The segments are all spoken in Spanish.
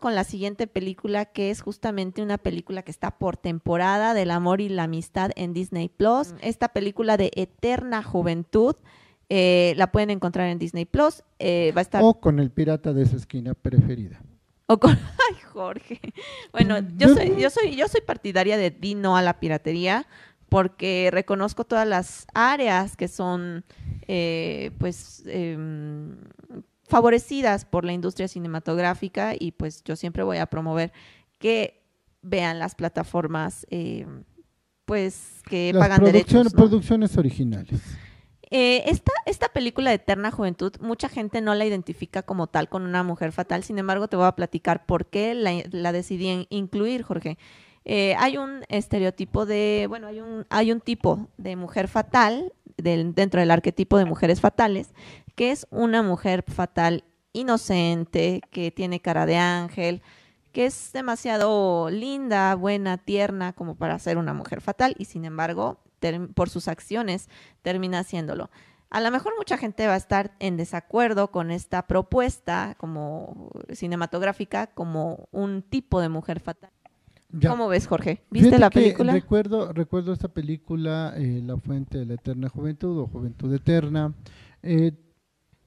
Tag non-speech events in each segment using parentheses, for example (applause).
con la siguiente película, que es justamente una película que está por temporada del amor y la amistad en Disney Plus. Mm. Esta película de eterna juventud. Eh, la pueden encontrar en Disney Plus. Eh, va a estar... O con el pirata de su esquina preferida. O con... (laughs) Ay, Jorge. Bueno, mm, yo soy, yo soy, yo soy partidaria de Dino a la piratería porque reconozco todas las áreas que son, eh, pues, em, favorecidas por la industria cinematográfica y pues yo siempre voy a promover que vean las plataformas eh, pues que pagan derechos. Las Producciones originales. Eh, esta, esta película de Eterna Juventud, mucha gente no la identifica como tal con una mujer fatal, sin embargo te voy a platicar por qué la, decidí incluir, Jorge. Eh, hay un estereotipo de, bueno, hay un, hay un tipo de mujer fatal dentro del arquetipo de mujeres fatales, que es una mujer fatal inocente, que tiene cara de ángel, que es demasiado linda, buena, tierna como para ser una mujer fatal y sin embargo, por sus acciones, termina haciéndolo. A lo mejor mucha gente va a estar en desacuerdo con esta propuesta como cinematográfica, como un tipo de mujer fatal. ¿Cómo ves, Jorge? ¿Viste la película? Recuerdo, recuerdo esta película, eh, La Fuente de la Eterna Juventud o Juventud Eterna. Eh,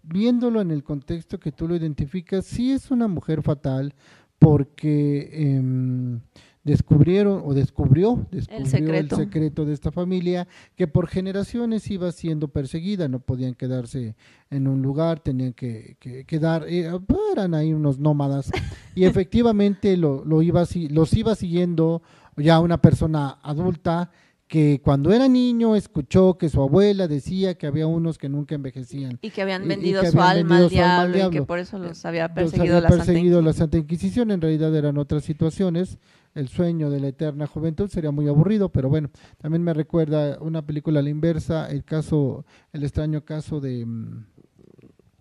viéndolo en el contexto que tú lo identificas, sí es una mujer fatal porque em, descubrieron o descubrió, el secreto. de esta familia que por generaciones iba siendo perseguida, no podían quedarse en un lugar, tenían que, quedar, eh, pues, eran ahí unos nómadas (laughs) y efectivamente lo, iba, los iba siguiendo ya una persona adulta que cuando era niño escuchó que su abuela decía que había unos que nunca envejecían. Y que habían vendido, su, alma al diablo, y que por eso los eh, había perseguido, perseguido la Santa Inquisición. En realidad eran otras situaciones el sueño de la eterna juventud, sería muy aburrido, pero bueno, también me recuerda una película a la inversa, el caso, el extraño caso de... Mm,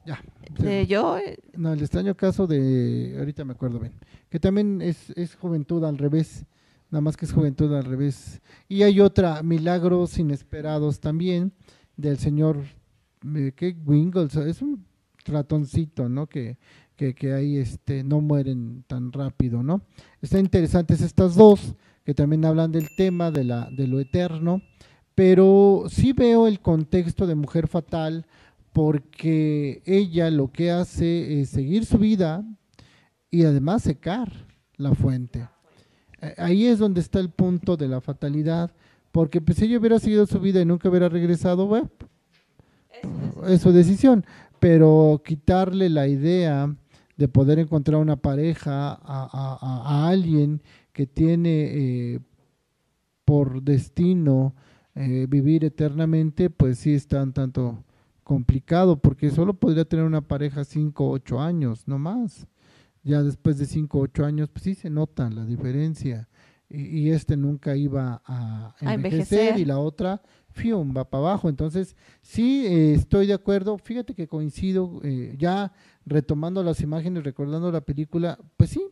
ya, ¿De yo? No, el extraño caso de, ahorita me acuerdo bien, que también es, es juventud al revés, nada más que es juventud al revés. Y hay otra, Milagros Inesperados también, del señor, eh, ¿qué? Wingles, es un ratoncito, ¿no? Que que, ahí este, no mueren tan rápido, ¿no? Están interesantes estas dos, que también hablan del tema de, la, de lo eterno, pero sí veo el contexto de Mujer Fatal porque ella lo que hace es seguir su vida y además secar la fuente. Ahí es donde está el punto de la fatalidad, porque pues, si ella hubiera seguido su vida y nunca hubiera regresado, bueno, es su decisión, pero quitarle la idea de poder encontrar una pareja, a, alguien que tiene eh, por destino eh, vivir eternamente, pues sí está un tanto complicado, porque solo podría tener una pareja 5 o 8 años, no más. Ya después de 5 o 8 años, pues sí se nota la diferencia. Y, este nunca iba a envejecer, y la otra va para abajo. Entonces, sí, eh, estoy de acuerdo. Fíjate que coincido, eh, ya retomando las imágenes, recordando la película, pues sí,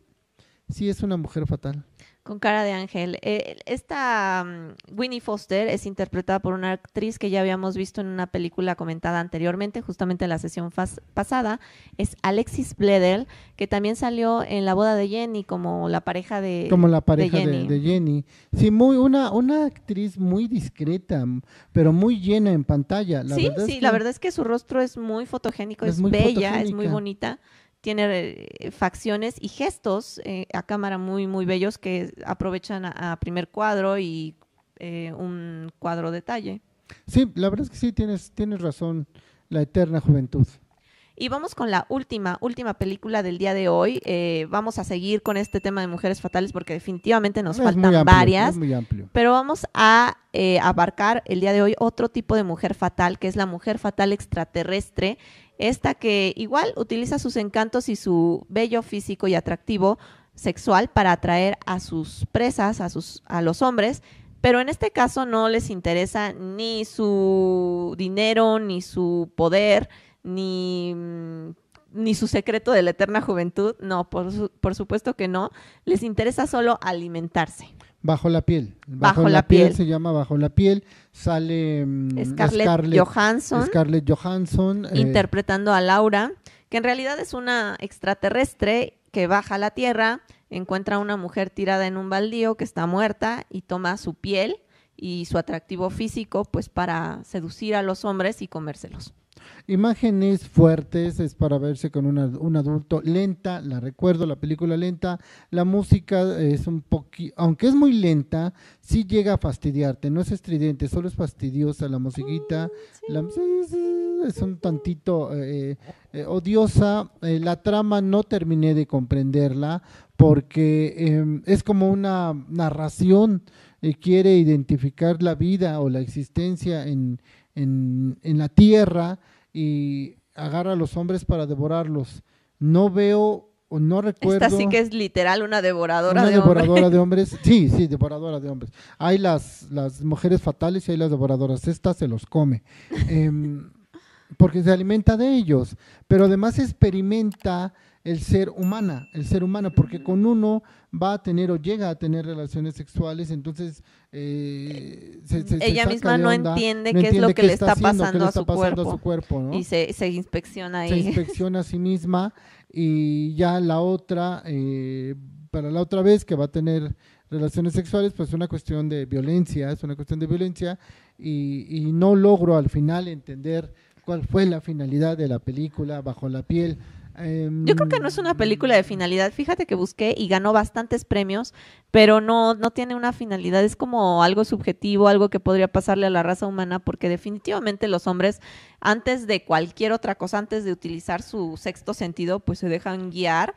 sí es una mujer fatal. Con cara de ángel. Eh, esta mm, Winnie Foster es interpretada por una actriz que ya habíamos visto en una película comentada anteriormente, justamente en la sesión pasada. Es Alexis Bledel, que también salió en la boda de Jenny como la pareja de Como la pareja de Jenny. Sí, muy, una, una actriz muy discreta, pero muy llena en pantalla. La sí, sí, la verdad es que su rostro es muy fotogénico, es, bella, es muy bonita tiene eh, facciones y gestos eh, a cámara muy, muy bellos que aprovechan a, primer cuadro y eh, un cuadro detalle. Sí, la verdad es que sí, tienes, tienes razón, la eterna juventud. Y vamos con la última, última película del día de hoy. vamos a seguir con este tema de mujeres fatales porque definitivamente nos faltan varias. Pero vamos a abarcar el día de hoy otro tipo de mujer fatal, que es la mujer fatal extraterrestre, esta que igual utiliza sus encantos y su bello físico y atractivo sexual para atraer a sus presas, a, sus, a los hombres, pero en este caso no les interesa ni su dinero, ni su poder, ni, mm, ni su secreto de la eterna juventud, no, por, por supuesto que no, les interesa solo alimentarse. Bajo la piel. Bajo, la, piel. se llama Bajo la piel. Sale mm, Scarlett, Johansson. Scarlett Johansson. Eh, Interpretando a Laura, que en realidad es una extraterrestre que baja a la Tierra, encuentra a una mujer tirada en un baldío que está muerta y toma su piel y su atractivo físico pues para seducir a los hombres y comérselos. Imágenes fuertes es para verse con un adulto. Lenta, la recuerdo, la película lenta. La música es un poquito, aunque es muy lenta, sí llega a fastidiarte. No es estridente, solo es fastidiosa la musiquita. Mm, es un tantito eh, eh, odiosa. Eh, la trama no terminé de comprenderla porque em, es como una narración. quiere identificar la vida o la existencia en en, la tierra y agarra a los hombres para devorarlos. No veo o no recuerdo. Esta sí que es literal una devoradora una devoradora de (laughs) hombres. Sí, sí, devoradora de hombres. Hay las, las mujeres fatales y hay las devoradoras. Esta se los come. Em, porque se alimenta de ellos. Pero además experimenta el ser humana, el ser humano, porque con uno va a tener o llega a tener relaciones sexuales, entonces eh, se, ella misma no entiende qué es lo que le está, pasando, a, su cuerpo, y se, se inspecciona ahí. Se inspecciona a sí misma y ya la otra, eh, para la otra vez que va a tener relaciones sexuales, pues es una cuestión de violencia, es una cuestión de violencia y, y no logro al final entender cuál fue la finalidad de la película bajo la piel Em, Yo creo que no es una película de finalidad. Fíjate que busqué y ganó bastantes premios, pero no, no tiene una finalidad. Es como algo subjetivo, algo que podría pasarle a la raza humana, porque definitivamente los hombres, antes de cualquier otra cosa, antes de utilizar su sexto sentido, pues se dejan guiar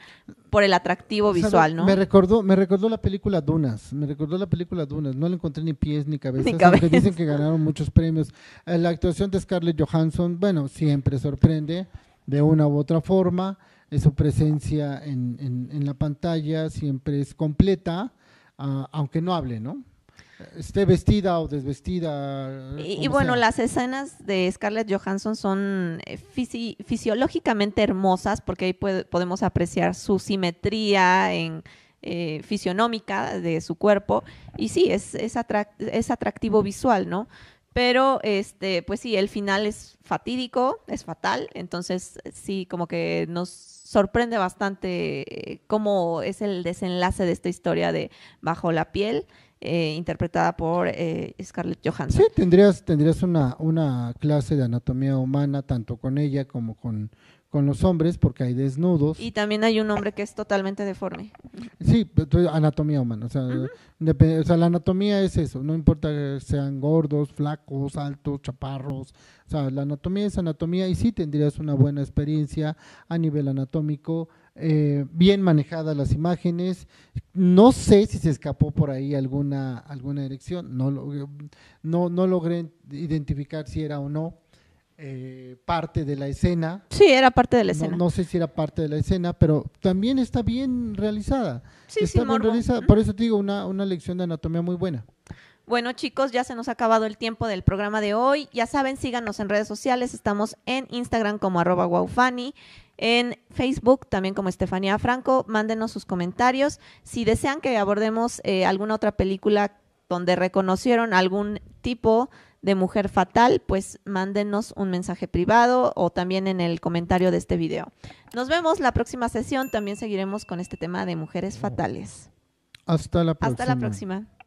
por el atractivo visual, ¿no? Me recordó, me recordó la película Dunas, me recordó la película Dunas, no le encontré ni pies ni cabeza, ni dicen que ganaron muchos premios. Eh, la actuación de Scarlett Johansson, bueno, siempre sorprende de una u otra forma. Su presencia en, la pantalla siempre es completa, ah, aunque no hable, ¿no? Esté vestida o desvestida. Y, bueno, las escenas de Scarlett Johansson son eh, fisiológicamente hermosas porque ahí podemos apreciar su simetría en, eh, fisionómica de su cuerpo y sí, es, es atractivo visual, ¿no? Pero, este, pues sí, el final es fatídico, es fatal. Entonces, sí, como que nos sorprende bastante eh, cómo es el desenlace de esta historia de Bajo la piel, eh, interpretada por eh, Scarlett Johansson. Sí, tendrías, tendrías una, una clase de anatomía humana, tanto con ella como con, con los hombres porque hay desnudos. Y también hay un hombre que es totalmente deforme. Sí, anatomía humana. O sea, la anatomía es eso, no importa que sean gordos, flacos, altos, chaparros. O sea, la anatomía es anatomía y sí tendrías una buena experiencia a nivel anatómico, eh, bien manejadas las imágenes. No sé si se escapó por ahí alguna, alguna erección, no, eh, no, no logré identificar si era o no eh, parte de la escena. Sí, era parte de la escena. No, sé si era parte de la escena, pero también está bien realizada. Sí, está sí, bien realizada. Por eso te digo, una, una lección de anatomía muy buena. Bueno, chicos, ya se nos ha acabado el tiempo del programa de hoy. Ya saben, síganos en redes sociales. Estamos en Instagram como arroba wowfani, en Facebook también como Estefanía Franco. Mándenos sus comentarios. Si desean que abordemos eh, alguna otra película donde reconocieron algún tipo de de Mujer Fatal, pues mándenos un mensaje privado o también en el comentario de este video. Nos vemos la próxima sesión, también seguiremos con este tema de mujeres oh. fatales. Hasta la próxima. Hasta la próxima.